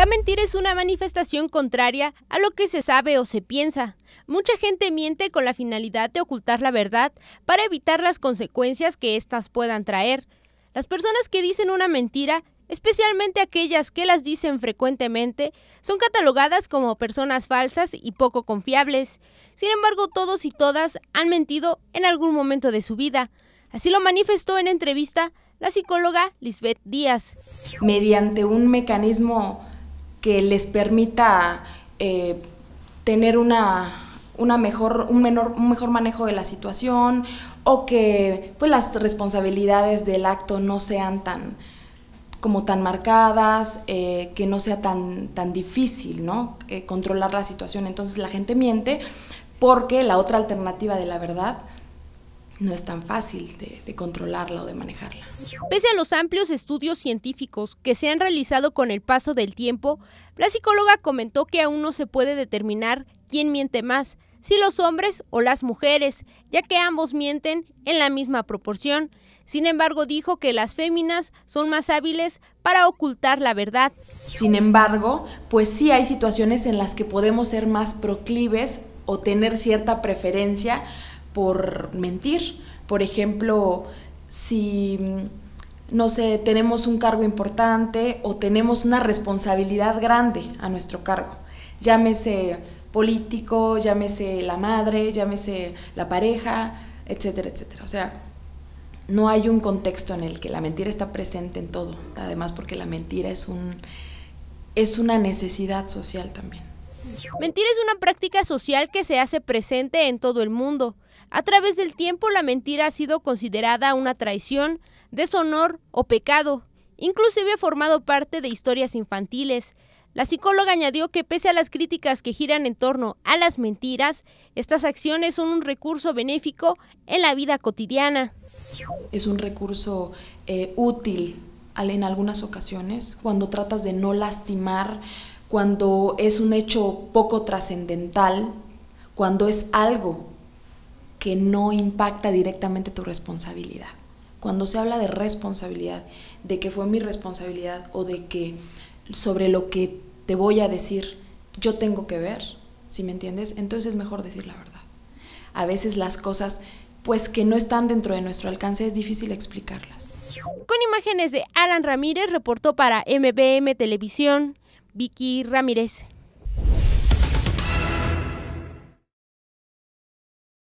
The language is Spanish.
La mentira es una manifestación contraria a lo que se sabe o se piensa. Mucha gente miente con la finalidad de ocultar la verdad para evitar las consecuencias que éstas puedan traer. Las personas que dicen una mentira, especialmente aquellas que las dicen frecuentemente, son catalogadas como personas falsas y poco confiables. Sin embargo, todos y todas han mentido en algún momento de su vida. Así lo manifestó en entrevista la psicóloga Lisbeth Díaz. Mediante un mecanismo que les permita eh, tener una, mejor, un, mejor manejo de la situación o que pues, las responsabilidades del acto no sean tan como tan marcadas, eh, que no sea tan, difícil ¿no? Eh, controlar la situación. Entonces la gente miente porque la otra alternativa de la verdad no es tan fácil de, controlarla o de manejarla. Pese a los amplios estudios científicos que se han realizado con el paso del tiempo, la psicóloga comentó que aún no se puede determinar quién miente más, si los hombres o las mujeres, ya que ambos mienten en la misma proporción. Sin embargo, dijo que las féminas son más hábiles para ocultar la verdad. Sin embargo, pues sí hay situaciones en las que podemos ser más proclives o tener cierta preferencia por mentir. Por ejemplo, si, mm, no sé, tenemos un cargo importante o tenemos una responsabilidad grande a nuestro cargo, llámese político, llámese la madre, llámese la pareja, etcétera, etcétera. O sea, no hay un contexto en el que la mentira está presente en todo, además porque la mentira es, un, es una necesidad social también. Mentir es una práctica social que se hace presente en todo el mundo. A través del tiempo, la mentira ha sido considerada una traición, deshonor o pecado. Inclusive ha formado parte de historias infantiles. La psicóloga añadió que pese a las críticas que giran en torno a las mentiras, estas acciones son un recurso benéfico en la vida cotidiana. Es un recurso eh, útil en algunas ocasiones, cuando tratas de no lastimar, cuando es un hecho poco trascendental, cuando es algo que no impacta directamente tu responsabilidad. Cuando se habla de responsabilidad, de que fue mi responsabilidad o de que sobre lo que te voy a decir yo tengo que ver, si me entiendes, entonces es mejor decir la verdad. A veces las cosas pues que no están dentro de nuestro alcance es difícil explicarlas. Con imágenes de Alan Ramírez reportó para MBM Televisión Vicky Ramírez.